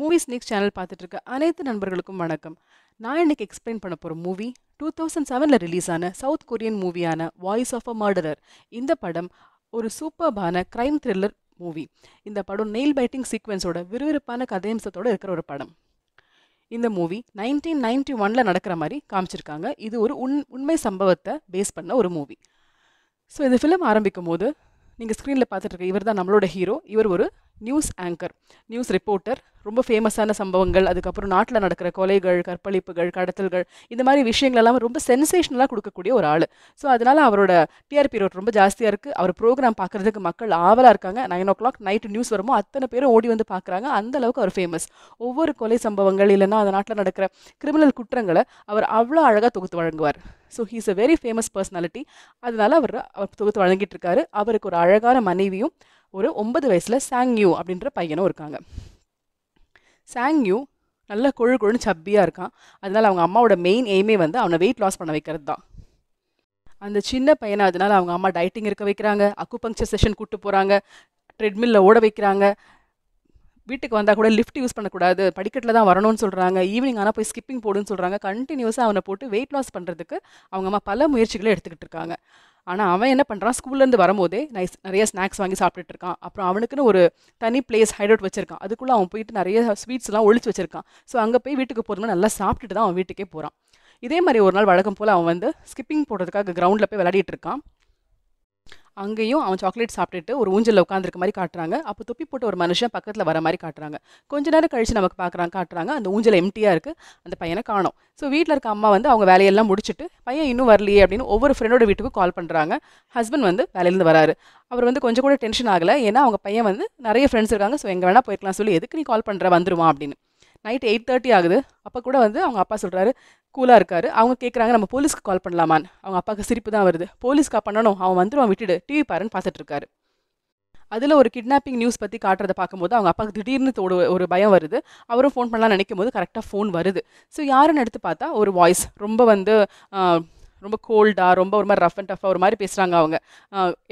movies நிக்ஸ் channel இருக்க அனைத்து நண்பர்களுக்கும் வணக்கம் நான் இன்னைக்கு எக்ஸ்பிளைன் பண்ண போகிற மூவி டூ தௌசண்ட் செவனில் ரிலீஸ் ஆன சவுத் கொரியன் மூவியான வாய்ஸ் ஆஃப் அ மர்டரர் இந்த படம் ஒரு சூப்பர்பான க்ரைம் த்ரில்லர் மூவி இந்த படம் நெயில் பைட்டிங் சீக்வன்ஸோட விறுவிறுப்பான கதையம்சத்தோடு இருக்கிற ஒரு படம் இந்த மூவி நைன்டீன் நைன்டி ஒனில் நடக்கிற மாதிரி காமிச்சிருக்காங்க இது ஒரு உண் உண்மை சம்பவத்தை பேஸ் பண்ண ஒரு மூவி ஸோ இந்த ஃபிலிம் ஆரம்பிக்கும் போது நீங்கள் ஸ்க்ரீனில் பார்த்துட்டு இருக்க இவர் தான் நம்மளோட ஹீரோ இவர் ஒரு நியூஸ் ஆங்கர் நியூஸ் ரிப்போர்ட்டர் ரொம்ப ஃபேமஸான சம்பவங்கள் அதுக்கப்புறம் நாட்டில் நடக்கிற கொலைகள் கற்பழிப்புகள் கடத்தல்கள் இந்த மாதிரி விஷயங்கள் எல்லாம் ரொம்ப சென்சேஷனலாக கொடுக்கக்கூடிய ஒரு ஆள் ஸோ அதனால் அவரோட டிஆர்பி ரோட் ரொம்ப ஜாஸ்தியாக இருக்குது அவர் ப்ரோக்ராம் பார்க்குறதுக்கு மக்கள் ஆவலாக இருக்காங்க nine o'clock night news வருமோ அத்தனை பேரும் ஓடி வந்து பார்க்குறாங்க அந்த அளவுக்கு அவர் ஃபேமஸ் ஒவ்வொரு கொலை சம்பவங்கள் இல்லைன்னா அந்த நாட்டில் நடக்கிற கிரிமினல் குற்றங்களை அவர் அவ்வளோ அழகாக தொகுத்து வழங்குவார் so he's a very famous personality அதனால் அவர் தொகுத்து வழங்கிட்டு இருக்காரு அவருக்கு ஒரு அழகான மனைவியும் ஒரு ஒன்பது வயசில் சாங்யூ அப்படின்ற பையனும் இருக்காங்க சாங்யூ நல்ல கொழு கொழுன்னு சப்பியாக இருக்கான் அதனால் அவங்க அம்மாவோட மெயின் எய்மே வந்து அவனை வெயிட் லாஸ் பண்ண வைக்கிறது தான் அந்த சின்ன பையனை அதனால் அவங்க அம்மா டயட்டிங் இருக்க வைக்கிறாங்க அக்குபங்க்சர் செஷன் கூப்பிட்டு போகிறாங்க ட்ரெட்மில்ல ஓட வைக்கிறாங்க வீட்டுக்கு வந்தால் கூட லிஃப்ட் யூஸ் பண்ணக்கூடாது படிக்கட்டில் தான் வரணும்னு சொல்கிறாங்க ஈவினிங் ஆனால் போய் ஸ்கிப்பிங் போடுன்னு சொல்கிறாங்க கண்டினியூஸாக அவனை போட்டு வெயிட் லாஸ் பண்ணுறதுக்கு அவங்க அம்மா பல முயற்சிகளை எடுத்துக்கிட்டு இருக்காங்க ஆனால் அவன் என்ன பண்ணுறான் ஸ்கூல்லேருந்து வரும்போதே நைஸ் நிறைய ஸ்நாக்ஸ் வாங்கி சாப்பிட்டுட்டு இருக்கான் அப்புறம் அவனுக்குன்னு ஒரு தனி பிளேஸ் அவுட் வச்சிருக்கான் அதுக்குள்ளே அவன் போயிட்டு நிறைய ஸ்வீட்ஸ்லாம் ஒழிச்சு வச்சிருக்கான் ஸோ அங்கே போய் வீட்டுக்கு போகிறோம்னா நல்லா சாப்பிட்டுட்டு தான் அவன் வீட்டுக்கே போகிறான் இதே மாதிரி ஒரு நாள் வழக்கம் போல் அவன் வந்து ஸ்கிப்பிங் போடுறதுக்காக கிரவுண்டில் போய் விளையாடிட்டு இருக்கான் அங்கேயும் அவன் சாக்லேட் சாப்பிட்டுட்டு ஒரு ஊஞ்சலில் உட்காந்துருக்க மாதிரி காட்டுறாங்க அப்போ தொப்பி போட்டு ஒரு மனுஷன் பக்கத்தில் வர மாதிரி காட்டுறாங்க கொஞ்ச நேரம் கழித்து நமக்கு பார்க்குறாங்க காட்டுறாங்க அந்த ஊஞ்சல் எம்டியாக இருக்குது அந்த பையனை காணும் ஸோ வீட்டில் இருக்க அம்மா வந்து அவங்க வேலையெல்லாம் முடிச்சுட்டு பையன் இன்னும் வரலையே அப்படின்னு ஒவ்வொரு ஃப்ரெண்டோட வீட்டுக்கும் கால் பண்ணுறாங்க ஹஸ்பண்ட் வந்து வேலையிலேருந்து வராரு அவர் வந்து கொஞ்சம் கூட டென்ஷன் ஆகலை ஏன்னா அவங்க பையன் வந்து நிறைய ஃப்ரெண்ட்ஸ் இருக்காங்க ஸோ எங்கே வேணால் போயிருக்கலாம் சொல்லி எதுக்கு நீ கால் பண்ணுற வந்துடுவான் அப்படின்னு நைட் எயிட் தேர்ட்டி ஆகுது அப்போ கூட வந்து அவங்க அப்பா சொல்கிறாரு கூலாக இருக்காரு அவங்க கேட்குறாங்க நம்ம போலீஸ்க்கு கால் பண்ணலாமான்னு அவங்க அப்பாவுக்கு சிரிப்பு தான் வருது கால் பண்ணணும் அவன் வந்துடுவான் விட்டுடு டிவி பாருன்னு பார்த்துட்டு இருக்காரு அதில் ஒரு கிட்னாப்பிங் நியூஸ் பற்றி காட்டுறதை பார்க்கும்போது அவங்க அப்பாவுக்கு திடீர்னு ஒரு ஒரு பயம் வருது அவரும் ஃபோன் பண்ணலாம்னு நினைக்கும் போது கரெக்டாக ஃபோன் வருது ஸோ யாருன்னு எடுத்து பார்த்தா ஒரு வாய்ஸ் ரொம்ப வந்து ரொம்ப கோல்டாக ரொம்ப ஒரு மாதிரி ரஃப் அண்ட் டஃப்பாக ஒரு மாதிரி பேசுகிறாங்க அவங்க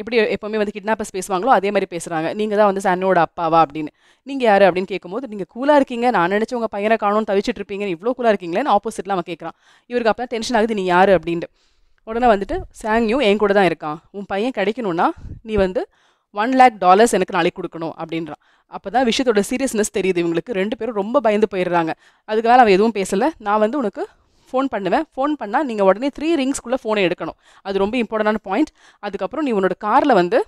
எப்படி எப்போவுமே வந்து கிட்னாப்பர்ஸ் பேசுவாங்களோ அதே மாதிரி பேசுகிறாங்க நீங்கள் தான் வந்து சன்னோட அப்பாவா அப்படின்னு நீங்கள் யார் அப்படின்னு கேட்கும்போது நீங்கள் கூலாக இருக்கீங்க நான் நினச்சி உங்கள் பையனை காணும்னு தவிச்சிட்டு இருப்பீங்க இவ்வளோ கூலாக இருக்கீங்களேன்னு ஆப்போசிட்டில் அவன் கேட்குறான் இவருக்கு அப்போ டென்ஷன் ஆகுது நீ யார் அப்படின்ட்டு உடனே வந்துட்டு சாங்யும் என் கூட தான் இருக்கான் உன் பையன் கிடைக்கணும்னா நீ வந்து ஒன் லேக் டாலர்ஸ் எனக்கு நாளைக்கு கொடுக்கணும் அப்படின்றான் அப்போ தான் விஷயத்தோட சீரியஸ்னஸ் தெரியுது இவங்களுக்கு ரெண்டு பேரும் ரொம்ப பயந்து போயிடுறாங்க அதுக்கு மேலே அவன் எதுவும் பேசலை நான் வந்து உனக்கு ஃபோன் பண்ணுவேன் ஃபோன் பண்ணால் நீங்கள் உடனே த்ரீ ரிங்ஸ்க்குள்ளே ஃபோனை எடுக்கணும் அது ரொம்ப இம்பார்ட்டண்டான பாயிண்ட் அதுக்கப்புறம் நீ உன்னோட காரில் வந்து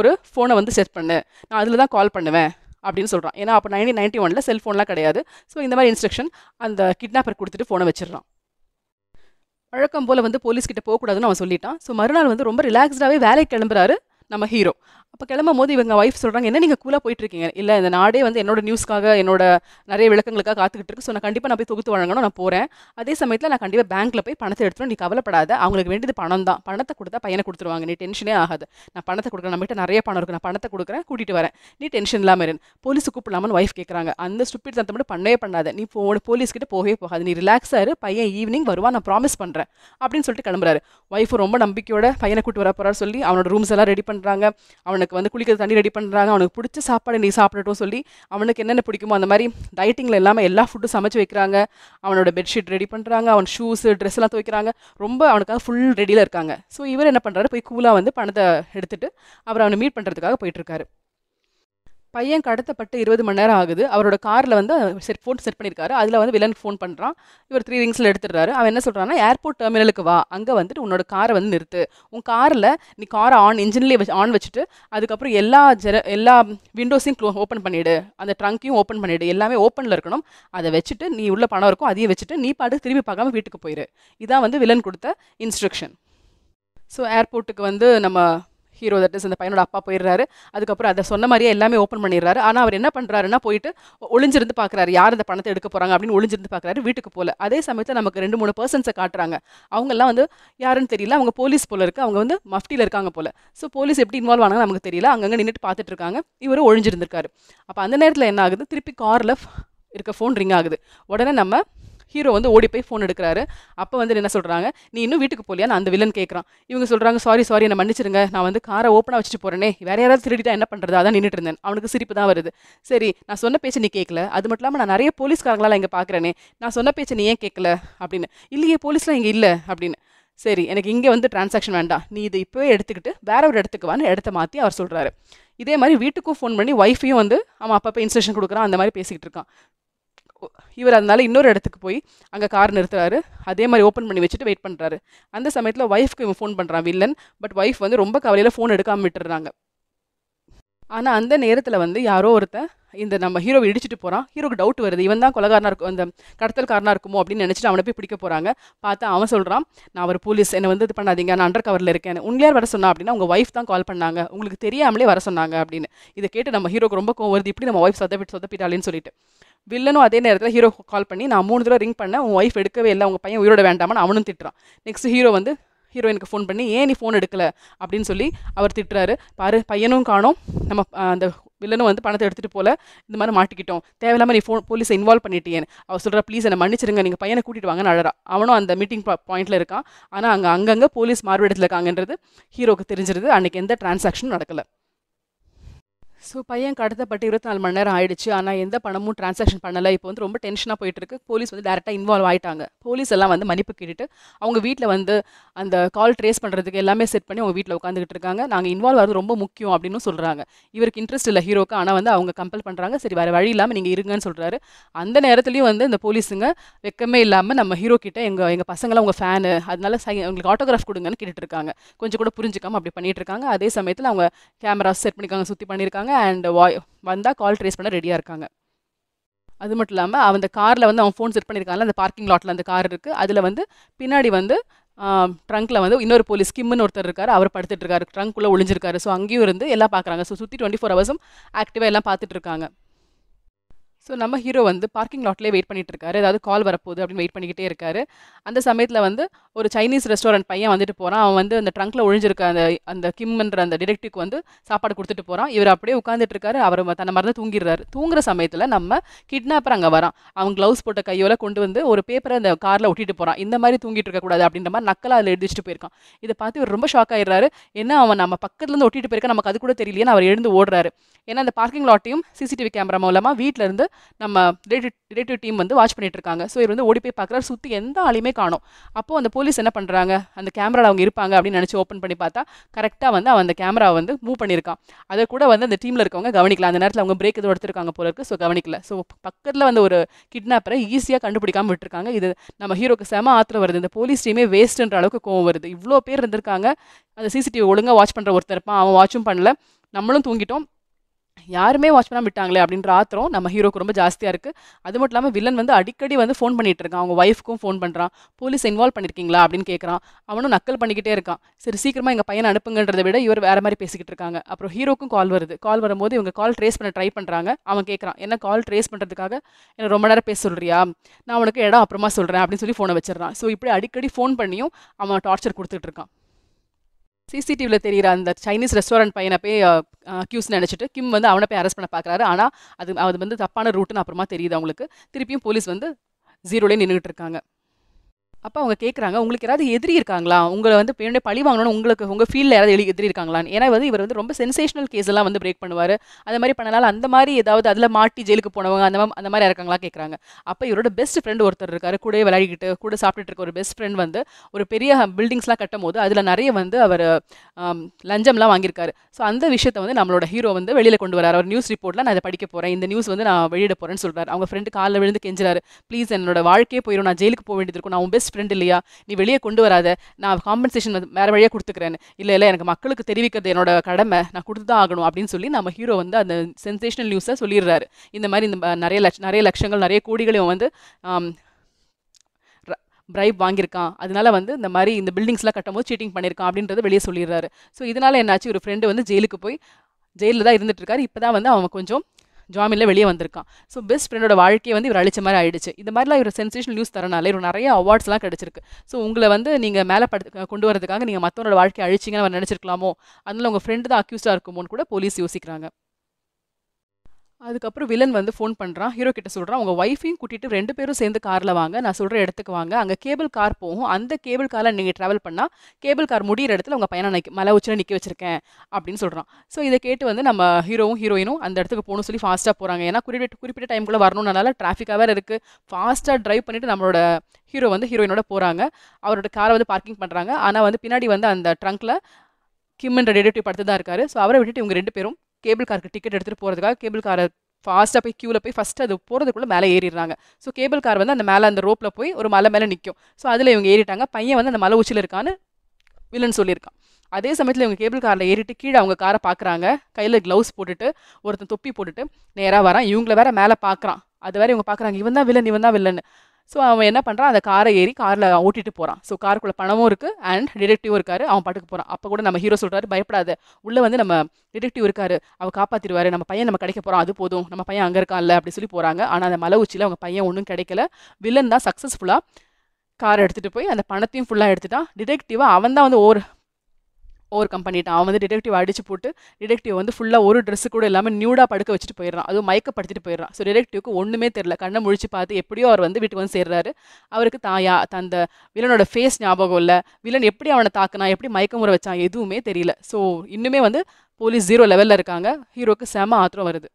ஒரு ஃபோனை வந்து செட் பண்ணு நான் அதில் தான் கால் பண்ணுவேன் அப்படின்னு சொல்கிறான் ஏன்னா அப்போ நைன்டீன் நைன்ட்டி ஒனில் செல்ஃபோன்லாம் கிடையாது ஸோ இந்த மாதிரி இன்ஸ்ட்ரக்ஷன் அந்த கிட்னாப்பர் கொடுத்துட்டு ஃபோனை வச்சிடறான் வழக்கம் போல் வந்து போலீஸ்கிட்ட போகக்கூடாதுன்னு அவன் சொல்லிட்டான் ஸோ மறுநாள் வந்து ரொம்ப ரிலாக்ஸ்டாகவே வேலைக்கு கிளம்புறாரு நம்ம ஹீரோ அப்போ கிளம்பும் போது இவங்க ஒய்ஃப் சொல்கிறாங்க என்ன நீங்கள் கூலாக போயிட்டுருக்கீங்க இல்லை இந்த நாடே வந்து என்னோட நியூஸ்க்காக என்னோட நிறைய விளக்கங்களுக்காக காத்துக்கிட்டு இருக்கு ஸோ நான் கண்டிப்பாக நான் போய் தொகுத்து வழங்கணும் நான் போகிறேன் அதே சமயத்தில் நான் கண்டிப்பாக பேங்க்கில் போய் பணத்தை எடுத்துடும் நீ கவலைப்படாத அவங்களுக்கு வேண்டியது பணம் தான் பணத்தை கொடுத்தா பையனை கொடுத்துருவாங்க நீ டென்ஷனே ஆகாது நான் பணத்தை கொடுக்குறேன் நம்மகிட்ட நிறைய பணம் இருக்குது நான் பணத்தை கொடுக்குறேன் கூட்டிகிட்டு வரேன் நீ டென்ஷன் இல்லாமல் இரு போலீஸ் கூப்பிடலாமனு ஒய்ஃப் கேட்குறாங்க அந்த ஸ்டூப்பிட் தந்தை மட்டும் பண்ணவே பண்ணாத நீ போ போலீஸ்கிட்ட போகவே போகாது நீ ரிலாக்ஸாக இரு பையன் ஈவினிங் வருவா நான் ப்ராமிஸ் பண்ணுறேன் அப்படின்னு சொல்லிட்டு கிளம்புறாரு ஒய்ஃப் ரொம்ப நம்பிக்கையோட பையனை கூட்டு வர போகிறார் சொல்லி அவனோட ரூம்ஸ் எல்லாம் ரெடி பண்ணுறாங்க பண்ணுறாங்க அவனுக்கு வந்து குளிக்கிற தண்ணி ரெடி பண்ணுறாங்க அவனுக்கு பிடிச்ச சாப்பாடு நீ சாப்பிடட்டும் சொல்லி அவனுக்கு என்னென்ன பிடிக்குமோ அந்த மாதிரி டயட்டிங்கில் எல்லாமே எல்லா ஃபுட்டும் சமைச்சு வைக்கிறாங்க அவனோட பெட்ஷீட் ரெடி பண்ணுறாங்க அவன் ஷூஸு ட்ரெஸ் எல்லாம் துவைக்கிறாங்க ரொம்ப அவனுக்காக ஃபுல் ரெடியில் இருக்காங்க ஸோ இவர் என்ன பண்ணுறாரு போய் கூலாக வந்து பணத்தை எடுத்துகிட்டு அவர் அவனை மீட் பண்ணுறதுக்காக போயிட்டுருக்காரு பையன் கடத்தப்பட்டு இருபது மணி நேரம் ஆகுது அவரோட காரில் வந்து செட் ஃபோன் செட் பண்ணியிருக்காரு அதில் வந்து வில்லனுக்கு ஃபோன் பண்ணுறான் இவர் த்ரீ ரிங்ஸில் எடுத்துடுறாரு அவன் என்ன சொல்கிறான்னா ஏர்போர்ட் டெர்மினலுக்கு வா அங்கே வந்துட்டு உன்னோட காரை வந்து நிறுத்து உன் காரில் நீ காரை ஆன் இன்ஜின்லேயே வச்சு ஆன் வச்சுட்டு அதுக்கப்புறம் எல்லா ஜெர எல்லா விண்டோஸையும் க்ளோ ஓப்பன் பண்ணிவிடு அந்த ட்ரங்க்கையும் ஓப்பன் பண்ணிவிடு எல்லாமே ஓப்பனில் இருக்கணும் அதை வச்சுட்டு நீ உள்ள பணம் இருக்கும் அதையும் வச்சுட்டு நீ பாட்டு திரும்பி பார்க்காம வீட்டுக்கு போயிரு இதான் வந்து வில்லன் கொடுத்த இன்ஸ்ட்ரக்ஷன் ஸோ ஏர்போர்ட்டுக்கு வந்து நம்ம ஹீரோ தட் இஸ் அந்த பையனோட அப்பா போயிடுறாரு அதுக்கப்புறம் அதை சொன்ன மாதிரியே எல்லாமே ஓப்பன் பண்ணிடுறாரு ஆனால் அவர் என்ன பண்ணுறாருன்னா போயிட்டு ஒளிஞ்சிருந்து பார்க்குறாரு யார் அந்த பணத்தை எடுக்க போகிறாங்க அப்படின்னு ஒளிஞ்சிருந்து பார்க்குறாரு வீட்டுக்கு போல அதே சமயத்தில் நமக்கு ரெண்டு மூணு பர்சன்ஸை காட்டுறாங்க அவங்கெல்லாம் வந்து யாருன்னு தெரியல அவங்க போலீஸ் போல இருக்குது அவங்க வந்து மஃப்டியில் இருக்காங்க போல் ஸோ போலீஸ் எப்படி இன்வால்வ் ஆனாங்க நமக்கு தெரியல அங்கங்கே நின்றுட்டு பார்த்துட்டு இருக்காங்க இவர் ஒழிஞ்சிருந்திருக்காரு அப்போ அந்த நேரத்தில் என்ன ஆகுது திருப்பி காரில் இருக்க ஃபோன் ரிங் ஆகுது உடனே நம்ம ஹீரோ வந்து ஓடி போய் ஃபோன் எடுக்கிறாரு அப்போ வந்து என்ன சொல்கிறாங்க நீ இன்னும் வீட்டுக்கு போலியான்னு அந்த வில்லன் கேட்குறான் இவங்க சொல்கிறாங்க சாரி சாரி என்ன மன்னிச்சிருங்க நான் வந்து காரை ஓப்பனாக வச்சுட்டு போகிறேனே வேறு யாராவது திருடிட்டா என்ன பண்ணுறது அதான் நின்றுட்டு இருந்தேன் அவனுக்கு சிரிப்பு தான் வருது சரி நான் சொன்ன பேச்சு நீ கேட்கல அது மட்டும் இல்லாமல் நான் நிறைய போலீஸ்காரங்களால் இங்கே பார்க்குறேனே நான் சொன்ன பேச்சு நீ ஏன் கேட்கல அப்படின்னு இல்லையே போலீஸ்லாம் இங்கே இல்லை அப்படின்னு சரி எனக்கு இங்கே வந்து டிரான்சாக்ஷன் வேண்டாம் நீ இது இப்போவே எடுத்துக்கிட்டு வேற ஒரு இடத்துக்கு வான்னு இடத்த மாற்றி அவர் சொல்கிறாரு இதே மாதிரி வீட்டுக்கும் ஃபோன் பண்ணி ஒய்ஃபையும் வந்து அவன் அப்பப்போ இன்ஸ்ட்ரக்ஷன் கொடுக்குறான் அந்த மாதிரி பேசிக்கிட்டு இருக்கான் இவர் அதனால் இன்னொரு இடத்துக்கு போய் அங்கே கார் நிறுத்துறாரு அதே மாதிரி ஓப்பன் பண்ணி வச்சுட்டு வெயிட் பண்ணுறாரு அந்த சமயத்தில் ஒய்ஃப்க்கு இவன் ஃபோன் பண்ணுறான் வில்லன் பட் ஒய்ஃப் வந்து ரொம்ப கவலையில் ஃபோன் எடுக்காமல் விட்டுறாங்க ஆனால் அந்த நேரத்தில் வந்து யாரோ ஒருத்தன் இந்த நம்ம ஹீரோவை இடிச்சிட்டு போகிறான் ஹீரோக்கு டவுட் வருது இவன் தான் கொலகாரனாக இருக்கும் அந்த கடத்தல்காரனாக இருக்குமோ அப்படின்னு நினச்சிட்டு அவனை போய் பிடிக்க போகிறாங்க பார்த்தா அவன் சொல்கிறான் நான் ஒரு போலீஸ் என்னை வந்து இது பண்ணாதீங்க நான் அண்டர் கவரில் இருக்கேன் யார் வர சொன்னா அப்படின்னா உங்கள் ஒய்ஃப் தான் கால் பண்ணாங்க உங்களுக்கு தெரியாமலே வர சொன்னாங்க அப்படின்னு இதை கேட்டு நம்ம ஹீரோக்கு ரொம்ப கோவம் வருது இப்படி நம்ம ஒய்ஃப் சொதப்பிட்டு சொதப்பிட்டாலேன்னு சொல்லிட்டு வில்லனும் அதே நேரத்தில் ஹீரோ கால் பண்ணி நான் மூணு தடவை ரிங் பண்ணேன் உன் ஒய்ஃப் எடுக்கவே இல்லை உங்கள் பையன் உயிரோட வேண்டாமான்னு அவனும் திட்டுறான் நெக்ஸ்ட் ஹீரோ வந்து ஹீரோயினுக்கு ஃபோன் பண்ணி ஏன் நீ ஃபோன் எடுக்கலை அப்படின்னு சொல்லி அவர் திட்டுறாரு பாரு பையனும் காணும் நம்ம அந்த வில்லனும் வந்து பணத்தை எடுத்துகிட்டு போல இந்த மாதிரி மாட்டிக்கிட்டோம் தேவையில்லாமல் நீ ஃபோன் போலீஸை இன்வால்வ் பண்ணிட்டேன் அவர் சொல்கிறா ப்ளீஸ் என்னை மன்னிச்சிருங்க நீங்கள் பையனை கூட்டிட்டு வாங்கன்னு அழறா அவனும் அந்த மீட்டிங் பாயிண்ட்டில் இருக்கான் ஆனால் அங்கே அங்கங்கே போலீஸ் மார்பிடத்தில் இருக்காங்கன்றது ஹீரோக்கு தெரிஞ்சிருது அன்றைக்கி எந்த டிரான்சாக்ஷனும் நடக்கலை ஸோ பையன் கடத்தப்பட்டு இருபத்தி நாலு மணி நேரம் ஆயிடுச்சு ஆனால் எந்த பணமும் டிரான்சாக்ஷன் பண்ணலை இப்போ வந்து ரொம்ப டென்ஷனாக போயிட்டு இருக்கு போலீஸ் வந்து டேரெக்டாக இன்வால்வ் ஆயிட்டாங்க போலீஸ் எல்லாம் வந்து மன்னிப்பு கேட்டுட்டு அவங்க வீட்டில் வந்து அந்த கால் ட்ரேஸ் பண்ணுறதுக்கு எல்லாமே செட் பண்ணி அவங்க வீட்டில் உட்காந்துக்கிட்டு இருக்காங்க நாங்கள் இன்வால்வ் ஆகிறது ரொம்ப முக்கியம் அப்படின்னு சொல்கிறாங்க இவருக்கு இன்ட்ரெஸ்ட் இல்லை ஹீரோக்கு ஆனால் வந்து அவங்க கம்பல் பண்ணுறாங்க சரி வேறு வழி இல்லாமல் நீங்கள் இருங்கன்னு சொல்கிறாரு அந்த நேரத்துலையும் வந்து இந்த போலீஸுங்க வெக்கமே இல்லாமல் நம்ம ஹீரோ கிட்டே எங்கள் எங்கள் பசங்களை உங்கள் ஃபேனு அதனால சை உங்களுக்கு ஆட்டோகிராஃப் கொடுங்கன்னு கேட்டுட்டு இருக்காங்க கொஞ்சம் கூட புரிஞ்சுக்காமல் அப்படி பண்ணிட்டு இருக்காங்க அதே சமயத்தில் அவங்க கேமரா செட் பண்ணிக்காங்க சுற்றி பண்ணியிருக்காங்க அண்ட் வாய் வந்தால் கால் ட்ரேஸ் பண்ண ரெடியாக இருக்காங்க அது மட்டும் இல்லாமல் அந்த காரில் வந்து அவன் ஃபோன் செட் பண்ணியிருக்காங்க அந்த பார்க்கிங் லாட்டில் அந்த கார் இருக்குது அதில் வந்து பின்னாடி வந்து ட்ரங்கில் வந்து இன்னொரு போலீஸ் கிம்னு ஒருத்தர் இருக்கார் அவர் படுத்துட்டு இருக்காரு ட்ரங்க்குள்ளே ஒழிஞ்சிருக்காரு ஸோ அங்கேயும் இருந்து எல்லாம் பார்க்குறாங்க ஸோ சுற்றி டுவெண்ட்டி ஃபோர் ஹவர்ஸும் ஆக்டிவாக எல்லாம் பார்த்துட்டு இருக்காங்க ஸோ நம்ம ஹீரோ வந்து பார்க்கிங் லாட்லேயே வெயிட் பண்ணிட்டு இருக்காரு ஏதாவது கால் வரப்போகுது அப்படின்னு வெயிட் பண்ணிக்கிட்டே இருக்காரு அந்த சமயத்தில் வந்து ஒரு சைனீஸ் ரெஸ்டாரண்ட் பையன் வந்துட்டு போகிறான் அவன் வந்து அந்த ட்ரங்க்கில் ஒழிஞ்சிருக்க அந்த அந்த கிம்ன்ற அந்த டிடெக்டிவ்க்கு வந்து சாப்பாடு கொடுத்துட்டு போகிறான் இவர் அப்படியே உட்காந்துட்டு இருக்காரு அவர் தன்னை மறந்து தூங்கிடுறாரு தூங்குற சமயத்தில் நம்ம கிட்னாப்பர் அங்கே வரான் அவன் க்ளவுஸ் போட்ட கையோட கொண்டு வந்து ஒரு பேப்பரை அந்த காரில் ஒட்டிட்டு போகிறான் இந்த மாதிரி தூங்கிட்டு இருக்கக்கூடாது அப்படின்ற மாதிரி நக்கலாக அதில் எழுதி போயிருக்கான் இதை பார்த்து இவர் ரொம்ப ஷாக் ஆயிடுறாரு ஏன்னா அவன் நம்ம பக்கத்துலேருந்து ஒட்டிட்டு போயிருக்கான் நமக்கு அது கூட தெரியலையே அவர் எழுந்து ஓடுறாரு ஏன்னா அந்த பார்க்கிங் லாட்டையும் சிசிடிவி கேமரா மூலமாக வீட்டிலேருந்து நம்ம ரிலேட்டிவ் ரிலேட்டிவ் டீம் வந்து வாட்ச் பண்ணிட்டு இருக்காங்க ஸோ இவர் வந்து ஓடி போய் பார்க்குறாரு சுற்றி எந்த ஆளையுமே காணும் அப்போது அந்த போலீஸ் என்ன பண்ணுறாங்க அந்த கேமராவில் அவங்க இருப்பாங்க அப்படின்னு நினச்சி ஓப்பன் பண்ணி பார்த்தா கரெக்டாக வந்து அவன் அந்த கேமரா வந்து மூவ் பண்ணியிருக்கான் அதை கூட வந்து அந்த டீமில் இருக்கவங்க கவனிக்கலாம் அந்த நேரத்தில் அவங்க பிரேக் எதுவும் எடுத்துருக்காங்க போல இருக்குது ஸோ கவனிக்கல ஸோ பக்கத்தில் வந்து ஒரு கிட்னாப்பரை ஈஸியாக கண்டுபிடிக்காமல் விட்டுருக்காங்க இது நம்ம ஹீரோக்கு செம ஆத்திரம் வருது இந்த போலீஸ் டீமே வேஸ்ட்டுன்ற அளவுக்கு கோவம் வருது இவ்வளோ பேர் இருந்திருக்காங்க அந்த சிசிடிவி ஒழுங்காக வாட்ச் பண்ணுற ஒருத்தர் இருப்பான் அவன் வாட்சும் பண்ணல நம்மளும் தூங்கிட்டோம் யாருமே வாட்ச் பண்ணாமல் விட்டாங்களே அப்படின்ற ஆத்திரம் நம்ம ஹீரோக்கு ரொம்ப ஜாஸ்தியாக இருக்குது அது மட்டும் இல்லாமல் வில்லன் வந்து அடிக்கடி வந்து ஃபோன் பண்ணிகிட்டு இருக்கான் அவங்க ஒய்ஃப்க்கும் ஃபோன் பண்ணுறான் போலீஸ் இன்வால்வ் பண்ணியிருக்கீங்களா அப்படின்னு கேட்குறான் அவனும் நக்கல் பண்ணிக்கிட்டே இருக்கான் சரி சீக்கிரமாக எங்கள் பையனை அனுப்புங்கன்றதை விட இவர் வேறு மாதிரி பேசிக்கிட்டு இருக்காங்க அப்புறம் ஹீரோக்கும் கால் வருது கால் வரும்போது இவங்க கால் ட்ரேஸ் பண்ண ட்ரை பண்ணுறாங்க அவன் கேட்குறான் என்ன கால் ட்ரேஸ் பண்ணுறதுக்காக என்ன ரொம்ப நேரம் பேச சொல்கிறியா நான் உனக்கு இடம் அப்புறமா சொல்கிறேன் அப்படின்னு சொல்லி ஃபோனை வச்சிடறான் ஸோ இப்படி அடிக்கடி ஃபோன் பண்ணியும் அவன் டார்ச்சர் கொடுத்துட்டு இருக்கான் சிசிடிவியில் தெரிகிற அந்த சைனீஸ் ரெஸ்டாரண்ட் பையனை போய் அக்யூஸ் நினச்சிட்டு கிம் வந்து அவனை போய் அரெஸ்ட் பண்ண பார்க்குறாரு ஆனால் அது அது வந்து தப்பான ரூட்டுன்னு அப்புறமா தெரியுது அவங்களுக்கு திருப்பியும் போலீஸ் வந்து ஜீரோலேயே நின்றுட்டு இருக்காங்க அப்போ அவங்க கேட்குறாங்க உங்களுக்கு யாராவது எதிரி இருக்காங்களா உங்களை வந்து என்னுடைய பழி வாங்கணும்னு உங்களுக்கு உங்கள் ஃபீல்டில் யாராவது எழுதி எதிரி இருக்காங்களான்னு ஏன்னா வந்து இவர் வந்து ரொம்ப சென்சேஷனல் கேஸ் எல்லாம் வந்து பிரேக் பண்ணுவார் அந்த மாதிரி பண்ணனால அந்த மாதிரி ஏதாவது அதில் மாட்டி ஜெயிலுக்கு போனவங்க அந்த மாதிரி அந்த மாதிரி இருக்காங்களா கேட்குறாங்க அப்போ இவரோட பெஸ்ட் ஃப்ரெண்ட் ஒருத்தர் இருக்காரு கூட விளையாடிக்கிட்டு கூட சாப்பிட்டுட்டு இருக்க ஒரு பெஸ்ட் ஃப்ரெண்ட் வந்து ஒரு பெரிய பில்டிங்ஸ்லாம் கட்டும் போது அதில் நிறைய வந்து அவர் லஞ்சம்லாம் வாங்கியிருக்காரு ஸோ அந்த விஷயத்தை வந்து நம்மளோட ஹீரோ வந்து வெளியில் கொண்டு வரார் அவர் நியூஸ் ரிப்போர்ட்டில் நான் அதை படிக்க போகிறேன் இந்த நியூஸ் வந்து நான் வெளியிட போகிறேன்னு சொல்கிறார் அவங்க ஃப்ரெண்டு காலில் விழுந்து கெஞ்சுறாரு ப்ளீஸ் என்னோட வாழ்க்கையே போயிடும் நான் ஜெயிலுக்கு போக வேண்டியது இருக்கும் நான் பெஸ்ட் ஃப்ரெண்ட் இல்லையா நீ வெளியே கொண்டு வராத நான் காம்பன்சேஷன் வேறு வழியாக கொடுத்துக்கிறேன் இல்லை இல்லை எனக்கு மக்களுக்கு தெரிவிக்கிறது என்னோட கடமை நான் கொடுத்து தான் ஆகணும் அப்படின்னு சொல்லி நம்ம ஹீரோ வந்து அந்த சென்சேஷனல் நியூஸை சொல்லிடுறாரு இந்த மாதிரி இந்த நிறைய லட்ச நிறைய லட்சங்கள் நிறைய கோடிகளையும் வந்து பிரைப் வாங்கியிருக்கான் அதனால வந்து இந்த மாதிரி இந்த பில்டிங்ஸ்லாம் கட்டும்போது சீட்டிங் பண்ணியிருக்கான் அப்படின்றத வெளியே சொல்லிடுறாரு ஸோ இதனால் என்னாச்சு ஒரு ஃப்ரெண்டு வந்து ஜெயிலுக்கு போய் ஜெயிலில் தான் இருந்துட்டு இப்போ தான் வந்து அவன் கொஞ்சம் ஜாமீனில் வெளியே வந்திருக்கான் ஸோ பெஸ்ட் ஃப்ரெண்டோட வாழ்க்கையை வந்து இவர் அழிச்ச மாதிரி ஆயிடுச்சு இந்த மாதிரிலாம் இவர் சென்சேஷனல் நியூஸ் தரனால இவர் நிறைய அவார்ட்ஸ்லாம் கிடச்சிருக்கு ஸோ உங்களை வந்து நீங்கள் மேலே படு கொண்டு வரதுக்காக நீங்கள் மற்றவனோட வாழ்க்கையை அழிச்சிங்கன்னு அவர் நினச்சிருக்கலாமோ அதனால் உங்கள் ஃப்ரெண்டு தான் அக்யூஸ்டாக இருக்குமோன்னு கூட போலீஸ் யோசிக்கிறாங்க அதுக்கப்புறம் வில்லன் வந்து ஃபோன் பண்ணுறான் ஹீரோ கிட்ட சொல்கிறான் உங்கள் ஒய்ஃபையும் கூட்டிகிட்டு ரெண்டு பேரும் சேர்ந்து காரில் வாங்க நான் சொல்கிற இடத்துக்கு வாங்க அங்கே கேபிள் கார் போகும் அந்த கேபிள் காரில் நீங்கள் ட்ராவல் பண்ணால் கேபிள் கார் முடிகிற இடத்துல உங்கள் பையனை நிற்க மலை உச்சில நிற்க வச்சிருக்கேன் அப்படின்னு சொல்கிறான் ஸோ இதை கேட்டு வந்து நம்ம ஹீரோவும் ஹீரோயினும் அந்த இடத்துக்கு போகணும் சொல்லி ஃபாஸ்ட்டாக போகிறாங்க ஏன்னா குறிப்பிட்ட குறிப்பிட்ட டைமுக்குள்ளே வரணும்னால டிராஃபிக்காக வேறு இருக்குது ஃபாஸ்ட்டாக ட்ரைவ் பண்ணிவிட்டு நம்மளோட ஹீரோ வந்து ஹீரோயினோட போகிறாங்க அவரோட காரை வந்து பார்க்கிங் பண்ணுறாங்க ஆனால் வந்து பின்னாடி வந்து அந்த ட்ரங்க்கில் கிம் என்ற டெடிட்டிவ் படுத்து தான் இருக்காரு ஸோ அவரை விட்டுட்டு இவங்க ரெண்டு பேரும் கேபிள் காருக்கு டிக்கெட் எடுத்துகிட்டு போகிறதுக்காக கேபிள் காரை ஃபாஸ்ட்டாக போய் க்யூவில் போய் ஃபஸ்ட்டு அது போகிறதுக்குள்ளே மேலே ஏறிடுறாங்க ஸோ கேபிள் கார் வந்து அந்த மேலே அந்த ரோப்பில் போய் ஒரு மலை மேலே நிற்கும் ஸோ அதில் இவங்க ஏறிட்டாங்க பையன் வந்து அந்த மலை உச்சியில் இருக்கான்னு வில்லன் சொல்லியிருக்கான் அதே சமயத்தில் இவங்க கேபிள் காரில் ஏறிட்டு கீழே அவங்க காரை பார்க்குறாங்க கையில் க்ளவுஸ் போட்டுட்டு ஒருத்தன் தொப்பி போட்டுட்டு நேராக வரான் இவங்கள வேற மேலே பார்க்குறான் அது வேறு இவங்க பார்க்குறாங்க இவன் தான் வில்லன் இவன் தான் வில்லன்னு ஸோ அவன் என்ன பண்ணுறான் அந்த காரை ஏறி காரில் ஓட்டிட்டு போகிறான் ஸோ காருக்குள்ளே பணமும் இருக்குது அண்ட் டிடெக்டிவ் இருக்காரு அவன் பாட்டுக்கு போகிறான் அப்போ கூட நம்ம ஹீரோ சொல்கிறாரு பயப்படாத உள்ளே வந்து நம்ம டிடெக்டிவ் இருக்காரு அவன் காப்பாற்றிடுவாரு நம்ம பையன் நம்ம கிடைக்க போகிறான் அது போதும் நம்ம பையன் அங்கே இருக்கான்ல அப்படி சொல்லி போகிறாங்க ஆனால் அந்த மலை உச்சியில் அவங்க பையன் ஒன்றும் கிடைக்கல வில்லன் தான் சக்ஸஸ்ஃபுல்லாக கார் எடுத்துகிட்டு போய் அந்த பணத்தையும் ஃபுல்லாக எடுத்துட்டான் டிடெக்டிவாக அவன் தான் வந்து ஓவர் ஓவர் கம் பண்ணிட்டான் அவன் வந்து டிடெக்டிவ் அடிச்சு போட்டு டிடெக்டிவ் வந்து ஃபுல்லாக ஒரு ட்ரெஸ்ஸு கூட இல்லாமல் நியூடாக படுக்க வச்சுட்டு போயிடறான் அதுவும் மயக்கப்படுத்திட்டு போயிடறான் ஸோ டிடெக்டிவ்க்கு ஒன்றுமே தெரில கண்ணை முழிச்சு பார்த்து எப்படியோ அவர் வந்து வீட்டுக்கு வந்து சேர்றாரு அவருக்கு தாயா அந்த வில்லனோட ஃபேஸ் ஞாபகம் இல்லை வில்லன் எப்படி அவனை தாக்குனா எப்படி முறை வச்சான் எதுவுமே தெரியல ஸோ இன்னுமே வந்து போலீஸ் ஜீரோ லெவலில் இருக்காங்க ஹீரோக்கு செம ஆத்திரம் வருது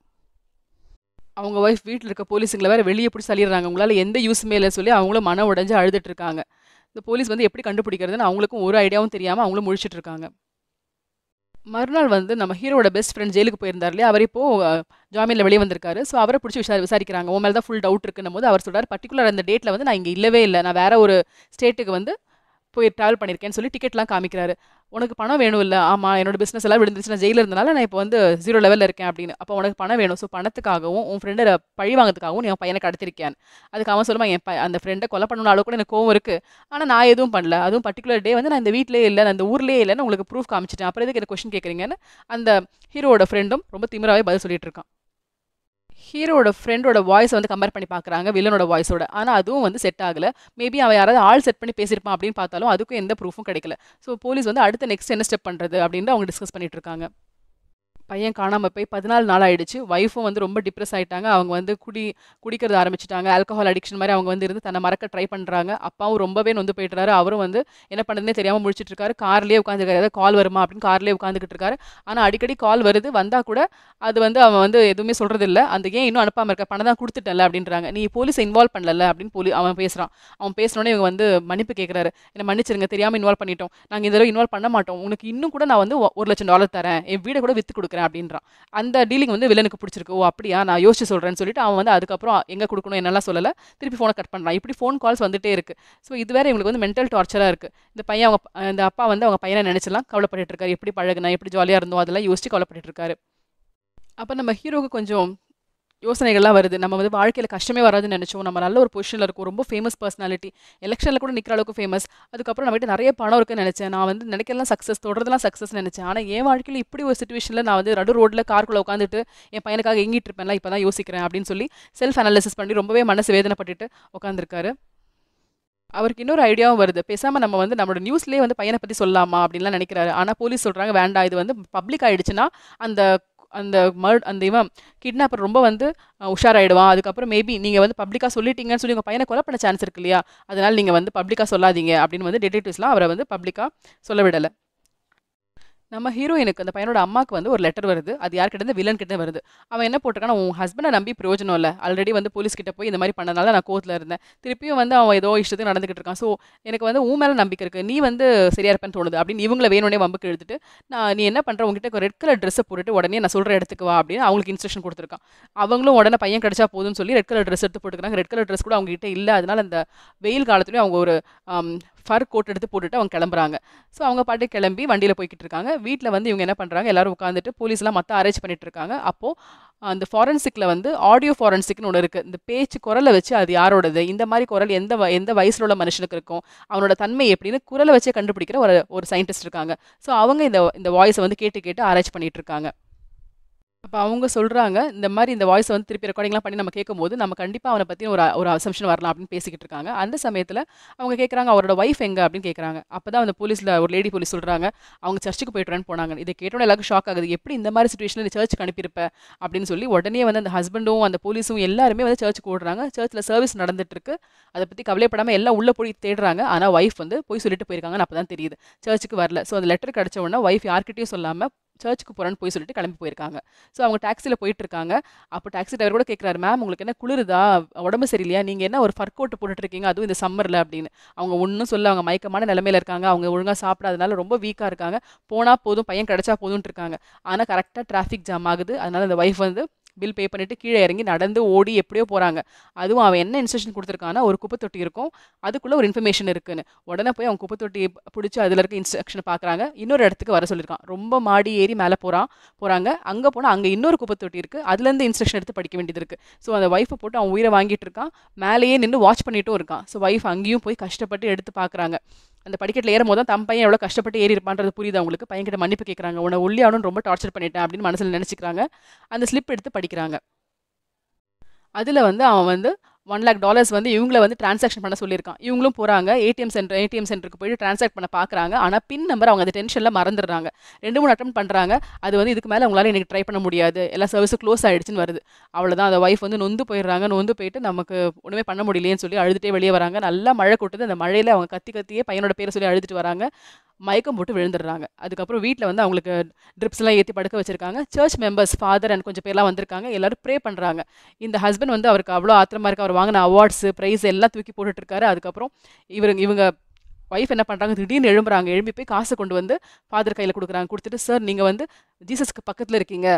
அவங்க ஒய்ஃப் வீட்டில் இருக்க போலீஸுங்களை வேறு வெளியே பிடிச்சி சொல்லிடுறாங்க உங்களால் எந்த யூஸுமே இல்லை சொல்லி அவங்களும் மன உடஞ்சு அழுதுட்டு இருக்காங்க இந்த போலீஸ் வந்து எப்படி கண்டுபிடிக்கிறதுன்னு அவங்களுக்கும் ஒரு ஐடியாவும் தெரியாமல் அவங்களும் முழிச்சிட்டு இருக்காங்க மறுநாள் வந்து நம்ம ஹீரோட பெஸ்ட் ஃப்ரெண்ட் ஜெயிலுக்கு போயிருந்தார் இல்லையா அவர் இப்போது ஜாமீனில் வெளியே வந்திருக்காரு ஸோ அவரை பிடிச்சி விசாரி விசாரிக்கிறாங்க உன் மேலே தான் ஃபுல் டவுட் இருக்குன்னு போது அவர் சொல்கிறார் பர்டிகுலர் அந்த டேட்டில் வந்து நான் இங்கே இல்லவே இல்லை நான் வேறு ஒரு ஸ்டேட்டுக்கு வந்து போய் ட்ராவல் பண்ணியிருக்கேன்னு சொல்லி டிக்கெட்லாம் காமிக்கிறாரு உனக்கு பணம் வேணும் இல்லை ஆமாம் என்னோட பிஸ்னஸ் எல்லாம் விழுந்துச்சு நான் ஜெயிலில் இருந்தனால நான் இப்போ வந்து ஜீரோ லெவலில் இருக்கேன் அப்படின்னு அப்போ உனக்கு பணம் வேணும் ஸோ பணத்துக்காகவும் உன் ஃப்ரெண்டை பழி வாங்கிறதுக்காகவும் நீ பையனை கடத்திருக்கேன் அதுக்கு அவன் சொல்லுமா என் ப அந்த ஃப்ரெண்டை கொலை பண்ணணும் அளவுக்கு கூட எனக்கு கோவம் இருக்குது ஆனால் நான் எதுவும் பண்ணல அதுவும் பர்டிகுலர் டே வந்து நான் இந்த வீட்டிலே இல்லை நான் இந்த ஊர்லேயே இல்லைன்னு உங்களுக்கு ப்ரூஃப் காமிச்சிட்டேன் அப்புறம் எதுக்கு எனக்கு கொஷின் கேட்குறீங்கன்னு அந்த ஹீரோட ஃப்ரெண்டும் ரொம்ப திமிராகவே பதில் சொல்லிட்டு இருக்கான் ஹீரோட ஃப்ரெண்டோட வாய்ஸ் வந்து கம்பேர் பண்ணி பார்க்குறாங்க வில்லனோட வாய்ஸோட ஆனால் அதுவும் வந்து செட் ஆகலை மேபி அவன் யாராவது ஆள் செட் பண்ணி பேசியிருப்பான் அப்படின்னு பார்த்தாலும் அதுக்கும் எந்த ப்ரூஃபும் கிடைக்கல ஸோ போலீஸ் வந்து அடுத்த நெக்ஸ்ட் என்ன ஸ்டெப் பண்ணுறது அப்படின்னு அவங்க டிஸ்கஸ் பண்ணிட்டு இருக்காங்க பையன் காணாமல் போய் பதினாலு நாள் ஆகிடுச்சு ஒய்ஃபும் வந்து ரொம்ப டிப்ரெஸ் ஆகிட்டாங்க அவங்க வந்து குடி குடிக்கிறது ஆரம்பிச்சிட்டாங்க ஆல்கஹால் அடிக்ஷன் மாதிரி அவங்க வந்து இருந்து தன்னை மறக்க ட்ரை பண்ணுறாங்க அப்பாவும் ரொம்பவே நொந்து போயிட்டுறாரு அவரும் வந்து என்ன பண்ணுறதுனே தெரியாமல் முடிச்சிட்டு இருக்காரு கார்லேயே உட்காந்துருக்காரு ஏதாவது கால் வருமா அப்படின்னு கார்லேயே உட்காந்துக்கிட்டு இருக்காரு ஆனால் அடிக்கடி கால் வருது வந்தால் கூட அது வந்து அவன் வந்து எதுவுமே சொல்கிறதில்ல அந்த ஏன் இன்னும் அனுப்பாமல் இருக்க பணம் தான் கொடுத்துட்டல அப்படின்றாங்க நீ போலீஸ் இன்வால்வ் பண்ணல அப்படின்னு போலி அவன் பேசுகிறான் அவன் பேசினோடனே இவங்க வந்து மன்னிப்பு கேட்குறாரு என்ன மன்னிச்சிருங்க தெரியாமல் இன்வால்வ் பண்ணிட்டோம் நாங்கள் இந்த தடவை இன்வால்வ் பண்ண மாட்டோம் உனக்கு இன்னும் கூட நான் வந்து ஒரு லட்சம் டாலர் தரேன் என் வீடை கூட வித்து கொடுக்குறேன் கொடுக்குறேன் அப்படின்றான் அந்த டீலிங் வந்து வில்லனுக்கு பிடிச்சிருக்கு ஓ அப்படியா நான் யோசிச்சு சொல்கிறேன்னு சொல்லிட்டு அவன் வந்து அதுக்கப்புறம் எங்கே கொடுக்கணும் என்னெல்லாம் சொல்லலை திருப்பி ஃபோனை கட் பண்ணுறான் இப்படி ஃபோன் கால்ஸ் வந்துட்டே இருக்குது ஸோ இது வேறு இவங்களுக்கு வந்து மென்டல் டார்ச்சராக இருக்குது இந்த பையன் அவங்க இந்த அப்பா வந்து அவங்க பையனை நினச்சலாம் கவலைப்பட்டு இருக்காரு எப்படி பழகுனா எப்படி ஜாலியாக இருந்தோம் அதெல்லாம் யோசிச்சு கவலைப்பட்டு இருக்காரு அப்போ நம்ம ஹீரோவுக்கு கொஞ்சம் யோசனைகள்லாம் வருது நம்ம வந்து வாழ்க்கையில் கஷ்டமே வராதுன்னு நினச்சோம் நம்ம நல்ல ஒரு பொசிஷனில் இருக்கும் ரொம்ப ஃபேமஸ் பர்சனாலிட்டி எலெக்ஷனில் கூட நிற்கிற அளவுக்கு ஃபேமஸ் அதுக்கப்புறம் நம்மகிட்ட நிறைய பணம் இருக்குன்னு நினச்சேன் நான் வந்து நினைக்கலாம் சக்ஸஸ் தொடர்றதுலாம் சக்ஸஸ் நினச்சேன் ஆனால் என் வாழ்க்கையில் இப்படி ஒரு சுச்சுவேஷனில் நான் வந்து நடு ரோட்டில் கார்க்குள்ளே உட்காந்துட்டு என் பையனுக்காக எங்கிட்டு இருப்பேன்ல இப்போ தான் யோசிக்கிறேன் அப்படின்னு சொல்லி செல்ஃப் அனாலிசிஸ் பண்ணி ரொம்பவே மனசு வேதனைப்பட்டுட்டு உட்காந்துருக்காரு அவருக்கு இன்னொரு ஐடியாவும் வருது பேசாமல் நம்ம வந்து நம்மளோட நியூஸ்லேயே வந்து பையனை பற்றி சொல்லலாமா அப்படின்லாம் நினைக்கிறாரு ஆனால் போலீஸ் சொல்கிறாங்க வேண்டாம் இது வந்து பப்ளிக் ஆகிடுச்சுன்னா அந்த அந்த மர்ட் அந்த இவன் கிட்னாப்பர் ரொம்ப வந்து உஷாராயிடுவான் அதுக்கப்புறம் மேபி நீங்கள் வந்து பப்ளிக்காக சொல்லிட்டீங்கன்னு சொல்லி உங்கள் பையனை கொலை பண்ண சான்ஸ் இருக்கு இல்லையா அதனால் நீங்கள் வந்து பப்ளிக்காக சொல்லாதீங்க அப்படின்னு வந்து டிடெக்டிவ்ஸ்லாம் அவரை வந்து பப்ளிக்காக சொல்ல விடலை நம்ம ஹீரோயினுக்கு அந்த பையனோட அம்மாவுக்கு வந்து ஒரு லெட்டர் வருது அது யார்கிட்ட வில்லன் கிட்ட வருது அவன் என்ன போட்டிருக்கானா உன் ஹஸ்பண்டை நம்பி பிரயோஜனம் இல்லை ஆல்ரெடி வந்து போலீஸ் கிட்ட போய் இந்த மாதிரி பண்ணனால நான் கோர்ட்டில் இருந்தேன் திருப்பியும் வந்து அவன் ஏதோ இஷ்டத்துக்கு நடந்துகிட்டு இருக்கான் ஸோ எனக்கு வந்து உன் மேலே நம்பிக்கை இருக்குது நீ வந்து சரியா இருப்பேன்னு தோணுது அப்படின்னு இவங்களை வேணும்னே வம்புக்கு எழுதிட்டு நான் நீ என்ன பண்ணுற உங்ககிட்ட ரெட் கலர் ட்ரெஸ்ஸை போட்டுட்டு உடனே நான் சொல்கிற இடத்துக்கு வா அப்படின்னு அவங்களுக்கு இன்ஸ்ட்ரக்ஷன் கொடுத்துருக்கான் அவங்களும் உடனே பையன் கிடைச்சா போதும்னு சொல்லி ரெட் கலர் ட்ரெஸ் எடுத்து போட்டுக்கிறாங்க ரெட் கலர் ட்ரெஸ் கூட அவங்ககிட்ட இல்லை அதனால அந்த வெயில் காலத்துலேயும் அவங்க ஒரு ஃபர் கோட் எடுத்து போட்டுட்டு அவங்க கிளம்புறாங்க ஸோ அவங்க பாட்டு கிளம்பி வண்டியில் போய்கிட்டு இருக்காங்க வீட்டில் வந்து இவங்க என்ன பண்ணுறாங்க எல்லாரும் உட்காந்துட்டு போலீஸ்லாம் மற்ற அரேஞ்ச் பண்ணிட்டு இருக்காங்க அப்போது அந்த ஃபாரன்சிக்கில் வந்து ஆடியோ ஃபாரன்சிக்னு ஒன்று இருக்குது இந்த பேச்சு குரலை வச்சு அது யாரோடது இந்த மாதிரி குரல் எந்த வ எந்த வயசில் உள்ள மனுஷனுக்கு இருக்கும் அவனோட தன்மை எப்படின்னு குரலை வச்சே கண்டுபிடிக்கிற ஒரு ஒரு சயின்டிஸ்ட் இருக்காங்க ஸோ அவங்க இந்த இந்த வாய்ஸை வந்து கேட்டு கேட்டு ஆராய்ச்சி பண்ணிகிட்டு இருக்காங்க அப்போ அவங்க சொல்கிறாங்க இந்த மாதிரி இந்த வாய்ஸ் வந்து திருப்பி ரெக்கார்டிங்லாம் பண்ணி நம்ம கேட்கும்போது நம்ம கண்டிப்பாக அவனை பற்றி ஒரு ஒரு அசம்ஷன் வரலாம் அப்படின்னு பேசிக்கிட்டு இருக்காங்க அந்த சமயத்தில் அவங்க கேட்குறாங்க அவரோட ஒய்ஃப் எங்கே அப்படின்னு கேட்குறாங்க அப்போ தான் அந்த போலீஸில் ஒரு லேடி போலீஸ் சொல்கிறாங்க அவங்க சர்ச்சுக்கு போய்ட்டுறேன்னு போனாங்க இதை கேட்டோட எல்லாருக்கும் ஷாக் ஆகுது எப்படி இந்த மாதிரி சுச்சுவேஷனில் சர்ச்சுக்கு அனுப்பியிருப்ப அப்படின்னு சொல்லி உடனே வந்து அந்த ஹஸ்பண்டும் அந்த போலீஸும் எல்லாருமே வந்து சர்ச்சுக்கு ஓடுறாங்க சர்ச்சில் சர்வீஸ் நடந்துட்டுருக்கு அதை பற்றி கவலைப்படாமல் எல்லாம் உள்ளே போய் தேடுறாங்க ஆனால் ஒய்ஃப் வந்து போய் சொல்லிட்டு போயிருக்காங்கன்னு அப்போ தான் தெரியுது சர்ச்சுக்கு வரல ஸோ அந்த லெட்டர் கிடச்ச உடனே ஒய்ஃப் யார்கிட்டையும் சொல்லாமல் சர்ச்சுக்கு போகிறான்னு போய் சொல்லிட்டு கிளம்பி போயிருக்காங்க ஸோ அவங்க டாக்ஸியில் போயிட்டு இருக்காங்க அப்போ டாக்ஸி டிரைவர் கூட கேட்குறாரு மேம் உங்களுக்கு என்ன குளிருதா உடம்பு சரியில்லையா நீங்கள் என்ன ஒரு ஃபர்க் அவுட் போட்டுட்டு இருக்கீங்க அதுவும் இந்த சம்மரில் அப்படின்னு அவங்க ஒன்றும் சொல்ல அவங்க மயக்கமான நிலமையில இருக்காங்க அவங்க ஒழுங்காக சாப்பிடாதனால ரொம்ப வீக்காக இருக்காங்க போனால் போதும் பையன் கிடச்சா போதும்ட்டு இருக்காங்க ஆனால் கரெக்டாக டிராஃபிக் ஜாம் ஆகுது அதனால் அந்த ஒய்ஃப் வந்து பில் பே பண்ணிவிட்டு கீழே இறங்கி நடந்து ஓடி எப்படியோ போகிறாங்க அதுவும் அவன் என்ன இன்ஸ்ட்ரக்ஷன் கொடுத்துருக்கான்னா ஒரு குப்பை தொட்டி இருக்கும் அதுக்குள்ளே ஒரு இன்ஃபர்மேஷன் இருக்குன்னு உடனே போய் அவன் குப்பை தொட்டி பிடிச்சி அதில் இருக்க இன்ஸ்ட்ரக்ஷன் பார்க்குறாங்க இன்னொரு இடத்துக்கு வர சொல்லியிருக்கான் ரொம்ப மாடி ஏறி மேலே போகிறான் போகிறாங்க அங்கே போனால் அங்கே இன்னொரு குப்பை தொட்டி இருக்குது அதுலேருந்து இன்ஸ்ட்ரக்ஷன் எடுத்து படிக்க வேண்டியது இருக்குது ஸோ அந்த ஒய்ஃபை போட்டு அவன் உயிரை வாங்கிட்டு இருக்கான் மேலேயே நின்று வாட்ச் பண்ணிட்டும் இருக்கான் ஸோ ஒய்ஃப் அங்கேயும் போய் கஷ்டப்பட்டு எடுத்து பார்க்குறாங்க அந்த படிக்கட்டில் ஏறும் போது தான் தம் பையன் எவ்வளோ கஷ்டப்பட்டு ஏறி இருப்பான்றது புரியுது அவங்களுக்கு பையன் கிட்ட மன்னிப்பு கேட்குறாங்க உன்னை ஒல்லி ஆகணும்னு ரொம்ப டார்ச்சர் பண்ணிட்டேன் அப்படின்னு மனசில் நினச்சிக்கிறாங்க அந்த ஸ்லிப் எடுத்து படிக்கிறாங்க அதில் வந்து அவன் வந்து ஒன் லேக் டாலர்ஸ் வந்து இவங்கள வந்து டிரான்சாக்ஷன் பண்ண சொல்லியிருக்கான் இவங்களும் போகிறாங்க ஏடிஎம் சென்டர் ஏடிஎம் சென்டருக்கு போயிட்டு டிரான்சாக்ட் பண்ண பார்க்குறாங்க ஆனால் பின் நம்பர் அவங்க அந்த டென்ஷனில் மறந்துடுறாங்க ரெண்டு மூணு அட்டம் பண்ணுறாங்க அது வந்து இதுக்கு மேலே அவங்களால எனக்கு ட்ரை பண்ண முடியாது எல்லா சர்வீஸும் க்ளோஸ் ஆகிடுச்சின்னு வருது அவ்வளோதான் அந்த ஒய்ஃப் வந்து நொந்து போயிடுறாங்க நொந்து போயிட்டு நமக்கு ஒன்றுமே பண்ண முடியலையேன்னு சொல்லி அழுதுகிட்டே வெளியே வராங்க நல்லா மழை கொட்டுது அந்த மழையில் அவங்க கத்தி கத்தியே பையனோட பேரை சொல்லி அழுதுட்டு வராங்க மயக்கம் போட்டு விழுந்துடுறாங்க அதுக்கப்புறம் வீட்டில் வந்து அவங்களுக்கு ட்ரிப்ஸ்லாம் ஏற்றி படுக்க வச்சுருக்காங்க சர்ச் மெம்பர்ஸ் ஃபாதர் அண்ட் கொஞ்சம் பேர்லாம் வந்திருக்காங்க எல்லோரும் ப்ரே பண்ணுறாங்க இந்த ஹஸ்பண்ட் வந்து அவருக்கு அவ்வளோ ஆத்திரமாக இருக்குது அவர் வாங்கின அவார்ட்ஸு ப்ரைஸ் எல்லாம் தூக்கி போட்டுட்ருக்காரு அதுக்கப்புறம் இவர் இவங்க ஒய்ஃப் என்ன பண்ணுறாங்க திடீர்னு எழும்புறாங்க எழும்பி போய் காசு கொண்டு வந்து ஃபாதர் கையில் கொடுக்குறாங்க கொடுத்துட்டு சார் நீங்கள் வந்து ஜீசஸ்க்கு பக்கத்தில் இருக்கீங்க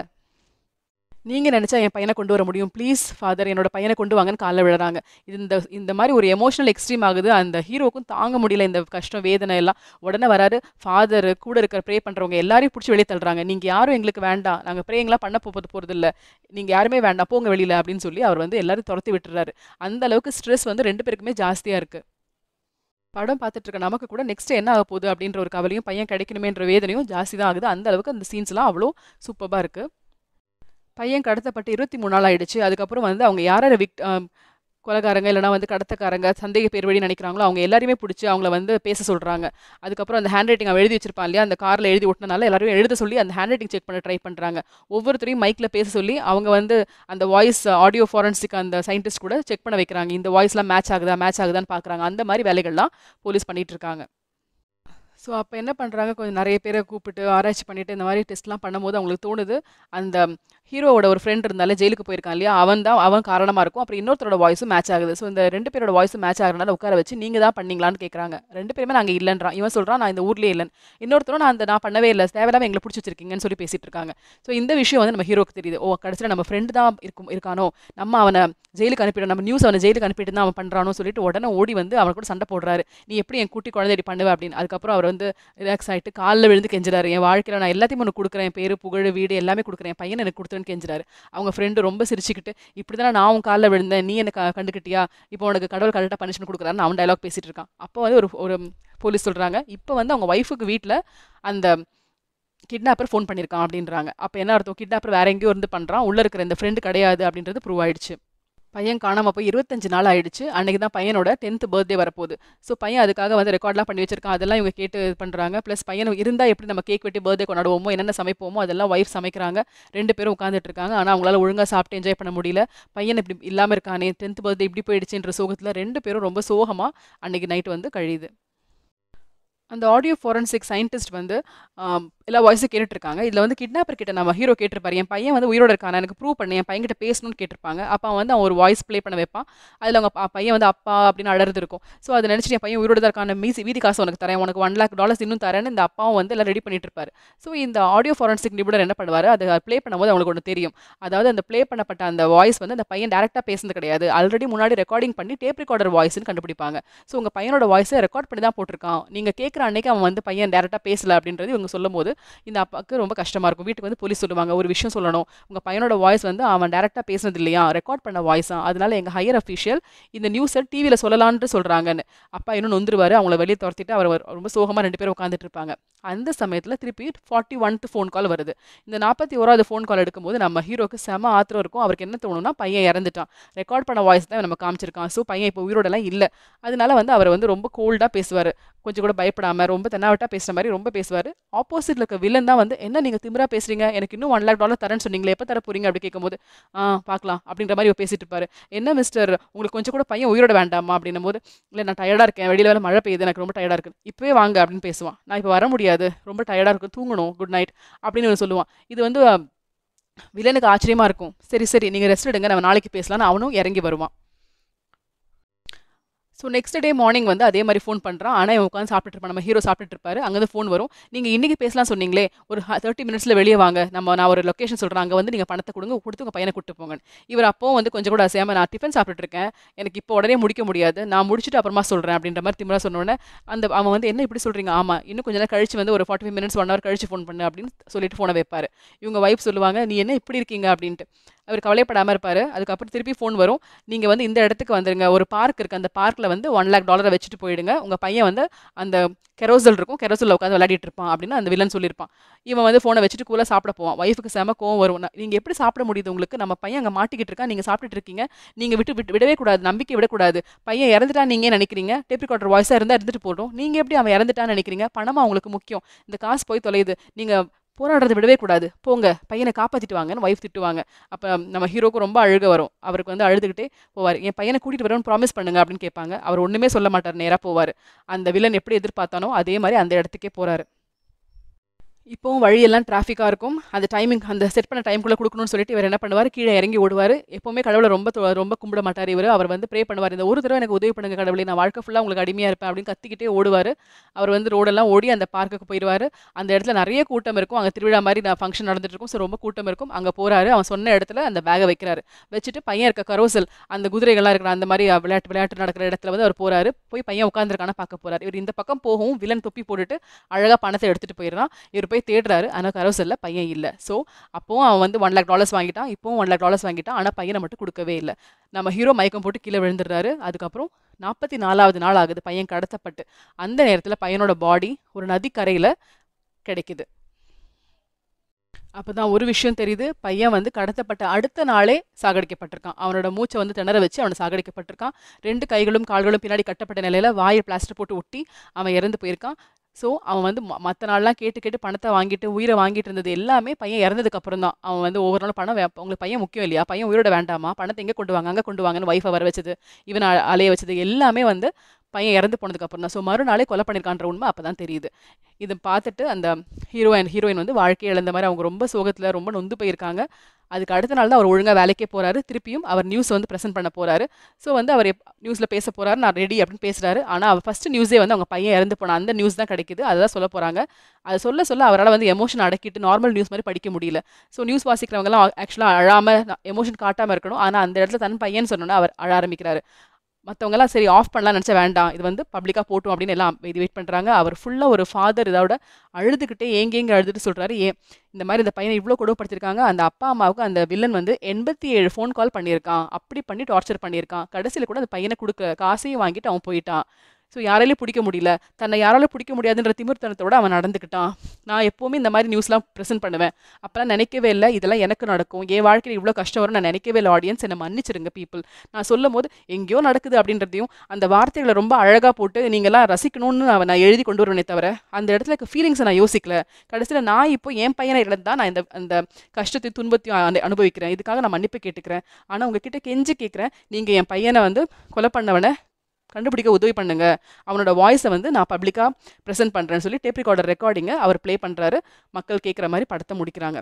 நீங்கள் நினச்சா என் பையனை கொண்டு வர முடியும் ப்ளீஸ் ஃபாதர் என்னோட பையனை கொண்டு வாங்கன்னு காலைல விழுறாங்க இந்த இந்த மாதிரி ஒரு எமோஷனல் எக்ஸ்ட்ரீம் ஆகுது அந்த ஹீரோக்கும் தாங்க முடியல இந்த கஷ்டம் வேதனை எல்லாம் உடனே வராரு ஃபாதர் கூட இருக்கிற ப்ரே பண்ணுறவங்க எல்லாரையும் பிடிச்சி வெளியே தள்ளுறாங்க நீங்கள் யாரும் எங்களுக்கு வேண்டாம் நாங்கள் ப்ரேங்கெலாம் பண்ண போகிறது போகிறது இல்லை நீங்கள் யாருமே வேண்டாம் போங்க வெளியில் அப்படின்னு சொல்லி அவர் வந்து எல்லாரும் துரத்தி விட்டுறாரு அந்த அளவுக்கு ஸ்ட்ரெஸ் வந்து ரெண்டு பேருக்குமே ஜாஸ்தியாக இருக்குது படம் பார்த்துட்டு இருக்க நமக்கு கூட நெக்ஸ்ட் என்ன ஆக போகுது அப்படின்ற ஒரு கவலையும் பையன் கிடைக்கணுமேன்ற வேதனையும் ஜாஸ்தி தான் ஆகுது அந்த அளவுக்கு அந்த சீன்ஸ்லாம் அவ்வளோ சூப்பராக இருக்குது பையன் கடத்தப்பட்டு இருபத்தி மூணு நாள் ஆகிடுச்சு அதுக்கப்புறம் வந்து அவங்க யார் யார் விக் கொலகாரங்க இல்லைனா வந்து கடத்தக்காரங்க சந்தேக பேர் வழி நினைக்கிறாங்களோ அவங்க எல்லாருமே பிடிச்சி அவங்கள வந்து பேச சொல்கிறாங்க அதுக்கப்புறம் அந்த ஹேண்ட் ரைட்டிங் அவள் எழுதி வச்சிருப்பான் இல்லையா அந்த காரில் எழுதி ஓட்டினால எல்லாரும் எழுத சொல்லி அந்த ஹேண்ட் ரைட்டிங் செக் பண்ண ட்ரை பண்ணுறாங்க ஒவ்வொருத்தரையும் மைக்கில் பேச சொல்லி அவங்க வந்து அந்த வாய்ஸ் ஆடியோ ஃபாரன்சிக் அந்த சயின்டிஸ்ட் கூட செக் பண்ண வைக்கிறாங்க இந்த வாய்ஸ்லாம் மேட்ச் ஆகுதா மேட்ச் ஆகுதான்னு பார்க்குறாங்க அந்த மாதிரி வேலைகள்லாம் போலீஸ் பண்ணிகிட்டு இருக்காங்க ஸோ அப்போ என்ன பண்ணுறாங்க கொஞ்சம் நிறைய பேரை கூப்பிட்டு ஆராய்ச்சி பண்ணிவிட்டு இந்த மாதிரி டெஸ்ட்லாம் பண்ணும்போது அவங்களுக்கு தோணுது அந்த ஹீரோவோட ஒரு ஃப்ரெண்ட் இருந்தாலே ஜெயிலுக்கு போயிருக்கான் இல்லையா அவன் தான் அவன் காரணமாக இருக்கும் அப்புறம் இன்னொருத்தரோட வாய்ஸும் மேட்ச் ஆகுது ஸோ இந்த ரெண்டு பேரோட வாய்ஸும் மேட்ச் ஆகிறனால உட்கார வச்சு நீங்கள் தான் பண்ணிங்களான்னு கேட்குறாங்க ரெண்டு பேருமே நாங்கள் இல்லைன்றான் இவன் சொல்கிறான் நான் இந்த ஊர்லேயே இல்லை இன்னொருத்தரும் நான் அந்த நான் பண்ணவே இல்லை தேவையில்லாமல் எங்களை பிடிச்சி வச்சிருக்கீங்கன்னு சொல்லி பேசிகிட்டு இருக்காங்க ஸோ இந்த விஷயம் வந்து நம்ம ஹீரோக்கு தெரியுது ஓ கடைசியில் நம்ம ஃப்ரெண்டு தான் இருக்கும் இருக்கானோ நம்ம அவனை ஜெயிலுக்கு அனுப்பிடும் நம்ம நியூஸ் அவனை ஜெயிலுக்கு அனுப்பிட்டு தான் அவன் பண்ணுறானோ சொல்லிட்டு உடனே ஓடி வந்து அவன் கூட சண்டை போடுறாரு நீ எப்படி என் கூட்டி குழந்தைடி பண்ணுவ அப்படின்னு அதுக்கப்புறம் அவர் வந்து ரிலாக்ஸ் ஆகிட்டு காலில் விழுந்து கெஞ்சுறாரு என் வாழ்க்கையில் நான் எல்லாத்தையும் ஒன்று கொடுக்குறேன் பேர் புகழ் வீடு எல்லாமே கொடுக்குறேன் பையன் எனக்கு கொடுத்து கெஞ்சுறேன்னு கெஞ்சுறாரு அவங்க ஃப்ரெண்டு ரொம்ப சிரிச்சுக்கிட்டு இப்படி தானே நான் உன் காலில் விழுந்தேன் நீ என்ன கண்டுக்கிட்டியா இப்போ உனக்கு கடவுள் கரெக்டாக பனிஷ்மெண்ட் கொடுக்குறாருன்னு அவன் டைலாக் பேசிகிட்டு இருக்கான் அப்போ வந்து ஒரு ஒரு போலீஸ் சொல்கிறாங்க இப்போ வந்து அவங்க ஒய்ஃபுக்கு வீட்டில் அந்த கிட்னாப்பர் ஃபோன் பண்ணியிருக்கான் அப்படின்றாங்க அப்போ என்ன அர்த்தம் கிட்னாப்பர் வேற எங்கேயோ இருந்து பண்ணுறான் உள்ளே இருக்கிற இந்த ஃப்ரெண்டு கிடையாது அப்படின்றது ப்ரூவ் ஆயிடுச்சு பையன் காணாமல் போய் இருபத்தஞ்சு நாள் ஆயிடுச்சு அன்றைக்கி தான் பையனோட டென்த் பர்த்டே வரப்போகுது ஸோ பையன் அதுக்காக வந்து ரெக்கார்ட்லாம் பண்ணி வச்சிருக்கான் அதெல்லாம் இவங்க கேட்டு பண்ணுறாங்க ப்ளஸ் பையன் இருந்தால் எப்படி நம்ம கேக் வெட்டி பர்த்டே கொண்டாடுவோமோ என்னென்ன சமைப்போமோ அதெல்லாம் ஒய்ஃப் சமைக்கிறாங்க ரெண்டு பேரும் உட்காந்துட்டு இருக்காங்க ஆனால் அவங்களால ஒழுங்காக சாப்பிட்டு என்ஜாய் பண்ண முடியல பையன் இப்படி இல்லாமல் இருக்கானே டென்த் பர்த்டே இப்படி போயிடுச்சுன்ற சோகத்தில் ரெண்டு பேரும் ரொம்ப சோகமாக அன்றைக்கி நைட்டு வந்து கழியுது அந்த ஆடியோ ஃபோரன்சிக் சயின்டிஸ்ட் வந்து எல்லா வாய்ஸும் கேட்டுட்டு இருக்காங்க இதில் வந்து கிட்னாப்பர் கிட்ட நம்ம ஹீரோ கேட்டிருப்பாரு என் பையன் வந்து உயிரோட இருக்கான் எனக்கு ப்ரூவ் பண்ணு என் பையன்கிட்ட பேசணும்னு கேட்டிருப்பாங்க அப்போ வந்து அவன் ஒரு வாய்ஸ் ப்ளே பண்ண வைப்பான் அதில் அவங்க பையன் வந்து அப்பா அப்படின்னு அழறது இருக்கும் ஸோ அதை நினச்சிட்டு என் பையன் உயிரோட இருக்கான மீசி வீதி காசு உனக்கு தரேன் உனக்கு ஒன் லேக் டாலர்ஸ் இன்னும் தரேன்னு இந்த அப்பாவும் வந்து எல்லாம் ரெடி பண்ணிட்டு ஸோ இந்த ஆடியோ ஃபாரன்சிக் நிபுணர் என்ன பண்ணுவார் அது ப்ளே பண்ணும்போது அவங்களுக்கு ஒன்று தெரியும் அதாவது அந்த ப்ளே பண்ணப்பட்ட அந்த வாய்ஸ் வந்து அந்த பையன் டேரெக்டாக பேசுனது கிடையாது ஆல்ரெடி முன்னாடி ரெக்கார்டிங் பண்ணி டேப் ரெக்கார்டர் வாய்ஸ்னு கண்டுபிடிப்பாங்க ஸோ உங்கள் பையனோட வாய்ஸை ரெக்கார்ட் பண்ணி தான் போட்டிருக்கான் நீங்கள் கேட்குற அன்னைக்கு அவன் வந்து பையன் டேரெக்டாக பேசலை அப்படின்றது இவங்க சொல்லும்போது இந்த அப்பாவுக்கு ரொம்ப கஷ்டமாக இருக்கும் வீட்டுக்கு வந்து போலீஸ் சொல்லுவாங்க ஒரு விஷயம் சொல்லணும் உங்கள் பையனோட வாய்ஸ் வந்து அவன் டேரெக்டாக பேசுனது இல்லையா ரெக்கார்ட் பண்ண வாய்ஸாக அதனால எங்கள் ஹையர் அஃபீஷியல் இந்த நியூஸை டிவியில் சொல்லலான்ட்டு சொல்கிறாங்கன்னு அப்பா இன்னும் நொந்துருவார் அவங்கள வெளியே துரத்திட்டு அவர் ரொம்ப சோகமாக ரெண்டு பேரும் உட்காந்துட்டு இருப்பாங்க அந்த சமயத்தில் திருப்பி ஃபார்ட்டி ஒன்த்து ஃபோன் கால் வருது இந்த நாற்பத்தி ஓராவது ஃபோன் கால் எடுக்கும்போது நம்ம ஹீரோக்கு செம ஆத்திரம் இருக்கும் அவருக்கு என்ன தோணும்னா பையன் இறந்துட்டான் ரெக்கார்ட் பண்ண வாய்ஸ் தான் நம்ம காமிச்சிருக்கான் ஸோ பையன் இப்போ உயிரோடலாம் இல்லை அதனால வந்து அவர் வந்து ரொம்ப கோல்டாக பேசுவார் கொஞ்சம் கூட பயப்படாமல் ரொம்ப தென்னாவட்டாக பேசுகிற மாதிரி ரொம்ப பேசுவார் ஆப்போசிட்டில் இருக்க வில்லன் தான் வந்து என்ன நீங்கள் திமிரா பேசுகிறீங்க எனக்கு இன்னும் ஒன் லேக் டாலர் தரேன்னு சொன்னீங்க எப்போ தர போறீங்க அப்படி கேட்கும்போது ஆ பார்க்கலாம் அப்படின்ற மாதிரி பேசிகிட்டு பேசிட்டு என்ன மிஸ்டர் உங்களுக்கு கொஞ்சம் கூட பையன் உயிரோட வேண்டாமா அப்படின்னும் போது இல்லை நான் டயர்டாக இருக்கேன் வெளியில் வேலை மழை பெய்யுது எனக்கு ரொம்ப டயர்டாக இருக்குது இப்போவே வாங்க அப்படின்னு பேசுவான் நான் இப்போ வர முடியாது ரொம்ப டயர்டாக இருக்கும் தூங்கணும் குட் நைட் அப்படின்னு சொல்லுவான் இது வந்து வில்லனுக்கு ஆச்சரியமாக இருக்கும் சரி சரி நீங்கள் ரெஸ்ட் எடுங்க நம்ம நாளைக்கு பேசலாம்னு அவனும் இறங்கி வருவான் ஸோ நெக்ஸ்ட் டே மார்னிங் வந்து அதே மாதிரி ஃபோன் பண்ணுறான் ஆனால் உட்காந்து சாப்பிட்டு இருப்பான் நம்ம ஹீரோ சாப்பிட்டு இருப்பாரு அங்கே ஃபோன் வரும் நீங்கள் இன்றைக்கி பேசலாம் சொன்னீங்களே ஒரு தேர்ட்டி மினிட்ஸில் வெளியே வாங்க நம்ம நான் ஒரு லொக்கேஷன் சொல்கிறேன் அங்கே வந்து நீங்கள் பணத்தை கொடுங்க கொடுத்து உங்கள் பையனை கூட்டு போங்க இவர் அப்போ வந்து கொஞ்சம் கூட அசையாமல் நான் டிஃபன் சாப்பிட்டுருக்கேன் எனக்கு இப்போ உடனே முடிக்க முடியாது நான் முடிச்சுட்டு அப்புறமா சொல்கிறேன் அப்படின்ற மாதிரி திமுறா சொன்னோடனே அந்த அவன் வந்து என்ன இப்படி சொல்கிறீங்க ஆமாம் இன்னும் கொஞ்ச நேரம் கழிச்சு வந்து ஒரு forty five minutes one hour கழிச்சு ஃபோன் பண்ணு அப்படின்னு சொல்லிட்டு ஃபோனை வைப்பார் இவங்க வைஃப் சொல்லுவாங்க நீ என்ன இப்படி இருக்கீங்க அப்படின்ட்டு அவர் கவலைப்படாமல் இருப்பார் அதுக்கப்புறம் திருப்பி ஃபோன் வரும் நீங்கள் வந்து இந்த இடத்துக்கு வந்துடுங்க ஒரு பார்க் இருக்குது அந்த பார்க்கில் வந்து ஒன் லேக் டாலரை வச்சுட்டு போயிடுங்க உங்கள் பையன் வந்து அந்த கெரோசல் இருக்கும் கெரோசலில் உட்காந்து விளையாடிட்டு இருப்பான் அப்படின்னு அந்த வில்லன் சொல்லியிருப்பான் இவன் வந்து ஃபோனை வச்சுட்டு கூட சாப்பிட போவான் ஒய்ஃபுக்கு செம கோவம் வரும் நீங்கள் எப்படி சாப்பிட முடியுது உங்களுக்கு நம்ம பையன் அங்கே மாட்டிக்கிட்டு இருக்கான் நீங்கள் சாப்பிட்டுட்டு இருக்கீங்க நீங்கள் விட்டு விட்டு விடவே கூடாது நம்பிக்கை விடக்கூடாது பையன் இறந்துட்டா நீங்கள் நினைக்கிறீங்க டேப் கார்டர் வாய்ஸாக இருந்தால் இருந்துட்டு போடும் நீங்கள் எப்படி அவன் இறந்துட்டான்னு நினைக்கிறீங்க பணமாக அவங்களுக்கு முக்கியம் இந்த காசு போய் தொலையுது நீங்கள் போராடுறதை விடவே கூடாது போங்க பையனை காப்பாற்றிட்டு வாங்கன்னு ஒய்ஃப் திட்டுவாங்க அப்போ நம்ம ஹீரோக்கு ரொம்ப அழுக வரும் அவருக்கு வந்து அழுதுகிட்டே போவார் என் பையனை கூட்டிகிட்டு வரணும்னு ப்ராமிஸ் பண்ணுங்க அப்படின்னு கேட்பாங்க அவர் ஒன்றுமே சொல்ல மாட்டார் நேராக போவார் அந்த வில்லன் எப்படி எதிர்பார்த்தானோ அதே மாதிரி அந்த இடத்துக்கே போகிறாரு இப்போவும் வழியெல்லாம் டிராஃபிக்காக இருக்கும் அந்த டைமிங் அந்த செட் பண்ண டைம்குள்ளே கொடுக்கணும்னு சொல்லிட்டு இவர் என்ன பண்ணுவார் கீழே இறங்கி ஓடுவார் எப்போவுமே கடவுளை ரொம்ப ரொம்ப கும்பிட மாட்டார் இவர் அவர் வந்து ப்ரே பண்ணுவார் இந்த ஒரு தடவை எனக்கு உதவி பண்ணுங்க கடவுளை நான் வாழ்க்கை ஃபுல்லாக உங்களுக்கு அடிமையாக இருப்பேன் அப்படின்னு கத்திக்கிட்டே ஓடுவார் அவர் வந்து ரோடெல்லாம் ஓடி அந்த பார்க்குக்கு போயிடுவார் அந்த இடத்துல நிறைய கூட்டம் இருக்கும் அங்கே திருவிழா மாதிரி நான் ஃபங்க்ஷன் நடந்துட்டு இருக்கும் ஸோ ரொம்ப கூட்டம் இருக்கும் அங்கே போகிறாரு அவன் சொன்ன இடத்துல அந்த பேகை வைக்கிறாரு வச்சுட்டு பையன் இருக்க கரோசல் அந்த குதிரைகள்லாம் இருக்கிற அந்த மாதிரி விளையாட்டு விளையாட்டு நடக்கிற இடத்துல வந்து அவர் போகிறாரு போய் பையன் உட்காந்துருக்கான பார்க்க போகிறார் இவர் இந்த பக்கம் போகவும் வில்லன் தொப்பி போட்டுட்டு அழகாக பணத்தை எடுத்துகிட்டு போயிடுறான் இவர் போய் போய் தேடுறாரு ஆனால் கரோசரில் பையன் இல்லை ஸோ அப்போவும் அவன் வந்து ஒன் லேக் டாலர்ஸ் வாங்கிட்டான் இப்போவும் ஒன் லேக் டாலர்ஸ் வாங்கிட்டான் ஆனால் பையனை மட்டும் கொடுக்கவே இல்லை நம்ம ஹீரோ மயக்கம் போட்டு கீழே விழுந்துடுறாரு அதுக்கப்புறம் நாற்பத்தி நாலாவது நாள் ஆகுது பையன் கடத்தப்பட்டு அந்த நேரத்தில் பையனோட பாடி ஒரு நதிக்கரையில் கிடைக்குது அப்போ தான் ஒரு விஷயம் தெரியுது பையன் வந்து கடத்தப்பட்ட அடுத்த நாளே சாகடிக்கப்பட்டிருக்கான் அவனோட மூச்சை வந்து திணற வச்சு அவனை சாகடிக்கப்பட்டிருக்கான் ரெண்டு கைகளும் கால்களும் பின்னாடி கட்டப்பட்ட நிலையில் வாயை பிளாஸ்டர் போட்டு ஒட்டி அவன் இறந்து போயிருக்கான் ஸோ அவன் வந்து மற்ற நாள்லாம் கேட்டு கேட்டு பணத்தை வாங்கிட்டு உயிரை வாங்கிட்டு இருந்தது எல்லாமே பையன் இறந்ததுக்கு அப்புறம் தான் அவன் வந்து ஒவ்வொரு நாள் பணம் உங்களுக்கு பையன் முக்கியம் இல்லையா பையன் உயிரோட வேண்டாமா பணத்தை எங்கே கொண்டு வாங்க அங்கே கொண்டு வாங்கன்னு ஒய்ஃபை வர வச்சது இவன் அலைய வச்சது எல்லாமே வந்து பையன் இறந்து போனதுக்கப்புறம் தான் ஸோ மறுநாளே கொலை பண்ணியிருக்கான்ற உண்மை அப்போ தான் தெரியுது இதை பார்த்துட்டு அந்த ஹீரோயின் ஹீரோயின் வந்து வாழ்க்கையை இழந்த மாதிரி அவங்க ரொம்ப சோகத்தில் ரொம்ப நொந்து போயிருக்காங்க அதுக்கு அடுத்த நாள் தான் அவர் ஒழுங்காக வேலைக்கே போகிறாரு திருப்பியும் அவர் நியூஸ் வந்து ப்ரெசென்ட் பண்ண போகிறாரு ஸோ வந்து அவர் நியூஸில் பேச போகிறாரு நான் ரெடி அப்படின்னு பேசுகிறாரு ஆனால் அவர் ஃபஸ்ட்டு நியூஸே வந்து அவங்க பையன் இறந்து போன அந்த நியூஸ் தான் கிடைக்குது அதுதான் சொல்ல போகிறாங்க அதை சொல்ல சொல்ல அவரால் வந்து எமோஷன் அடக்கிட்டு நார்மல் நியூஸ் மாதிரி படிக்க முடியல ஸோ நியூஸ் வாசிக்கிறவங்கலாம் ஆக்சுவலாக அழாமல் எமோஷன் காட்டாமல் இருக்கணும் ஆனால் அந்த இடத்துல தன் பையன் சொன்னோன்னா அவர் அழ ஆரம்பிக்கிறாரு மற்றவங்கலாம் சரி ஆஃப் பண்ணலாம் நினச்ச வேண்டாம் இது வந்து பப்ளிக்காக போட்டோம் அப்படின்னு எல்லாம் இது வெயிட் பண்ணுறாங்க அவர் ஃபுல்லாக ஒரு ஃபாதர் இதோட அழுதுகிட்டே ஏங்கேங்க அழுதுட்டு சொல்கிறாரு ஏன் இந்த மாதிரி இந்த பையனை இவ்வளோ கொடுப்படுத்திருக்காங்க அந்த அப்பா அம்மாவுக்கு அந்த வில்லன் வந்து எண்பத்தி ஏழு ஃபோன் கால் பண்ணியிருக்கான் அப்படி பண்ணி டார்ச்சர் பண்ணியிருக்கான் கடைசியில் கூட அந்த பையனை கொடுக்க காசையும் வாங்கிட்டு அவன் போயிட்டான் ஸோ யாராலையும் பிடிக்க முடியல தன்னை யாராலும் பிடிக்க முடியாதுன்ற திமிர்த்தனத்தோடு அவன் நடந்துக்கிட்டான் நான் எப்போவுமே இந்த மாதிரி நியூஸ்லாம் ப்ரெசென்ட் பண்ணுவேன் அப்போலாம் நினைக்கவே இல்லை இதெல்லாம் எனக்கு நடக்கும் என் வாழ்க்கையில் இவ்வளோ கஷ்டம் வரும் நான் நினைக்கவே இல்லை ஆடியன்ஸ் என்னை மன்னிச்சிருங்க பீப்புள் நான் சொல்லும் போது எங்கேயோ நடக்குது அப்படின்றதையும் அந்த வார்த்தைகளை ரொம்ப அழகாக போட்டு நீங்களாம் ரசிக்கணும்னு அவன் நான் எழுதி கொண்டு வருவேனே தவிர அந்த இடத்துல இருக்க ஃபீலிங்ஸை நான் யோசிக்கல கடைசியில் நான் இப்போ என் பையனை இழந்தால் நான் இந்த அந்த கஷ்டத்தையும் துன்பத்தையும் அனுபவிக்கிறேன் இதுக்காக நான் மன்னிப்பு கேட்டுக்கிறேன் ஆனால் உங்ககிட்ட கெஞ்சி கேட்குறேன் நீங்கள் என் பையனை வந்து கொலை பண்ணவனை கண்டுபிடிக்க உதவி பண்ணுங்க அவனோட வாய்ஸை வந்து நான் பப்ளிக்காக ப்ரெசென்ட் பண்ணுறேன்னு சொல்லி டேப் ரெக்கார்டர் ரெக்கார்டிங்கை அவர் ப்ளே பண்ணுறாரு மக்கள் கேட்குற மாதிரி படத்தை முடிக்கிறாங்க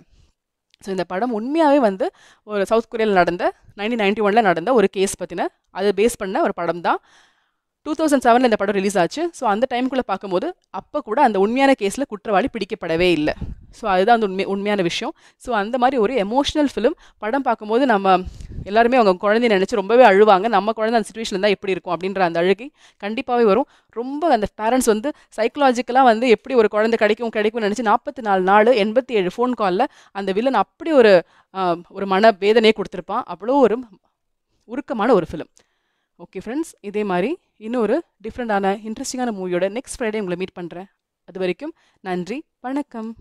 ஸோ இந்த படம் உண்மையாகவே வந்து ஒரு சவுத் கொரியாவில் நடந்த நைன்டீன் நைன்டி ஒனில் நடந்த ஒரு கேஸ் பற்றின அதை பேஸ் பண்ண ஒரு படம் தான் டூ தௌசண்ட் செவனில் இந்த படம் ரிலீஸ் ஆச்சு ஸோ அந்த டைமுக்குள்ளே பார்க்கும்போது அப்போ கூட அந்த உண்மையான கேஸில் குற்றவாளி பிடிக்கப்படவே இல்லை ஸோ அதுதான் அந்த உண்மை உண்மையான விஷயம் ஸோ அந்த மாதிரி ஒரு எமோஷ்னல் ஃபிலிம் படம் பார்க்கும்போது நம்ம எல்லாருமே அவங்க குழந்தைய நினச்சி ரொம்பவே அழுவாங்க நம்ம குழந்தை அந்த சுச்சுவேஷன் தான் எப்படி இருக்கும் அப்படின்ற அந்த அழுகை கண்டிப்பாகவே வரும் ரொம்ப அந்த பேரண்ட்ஸ் வந்து சைக்கலாஜிக்கலாக வந்து எப்படி ஒரு குழந்தை கிடைக்கும் கிடைக்கும்னு நினச்சி நாற்பத்தி நாலு நாள் எண்பத்தி ஏழு ஃபோன் காலில் அந்த வில்லன் அப்படி ஒரு ஒரு மன வேதனையை கொடுத்துருப்பான் அவ்வளோ ஒரு உருக்கமான ஒரு ஃபிலிம் ஓகே ஃப்ரெண்ட்ஸ் இதே மாதிரி இன்னொரு டிஃப்ரெண்ட்டான இன்ட்ரெஸ்டிங்கான மூவியோட நெக்ஸ்ட் ஃப்ரைடே உங்களை மீட் பண்ணுறேன் அது வரைக்கும் நன்றி வணக்கம்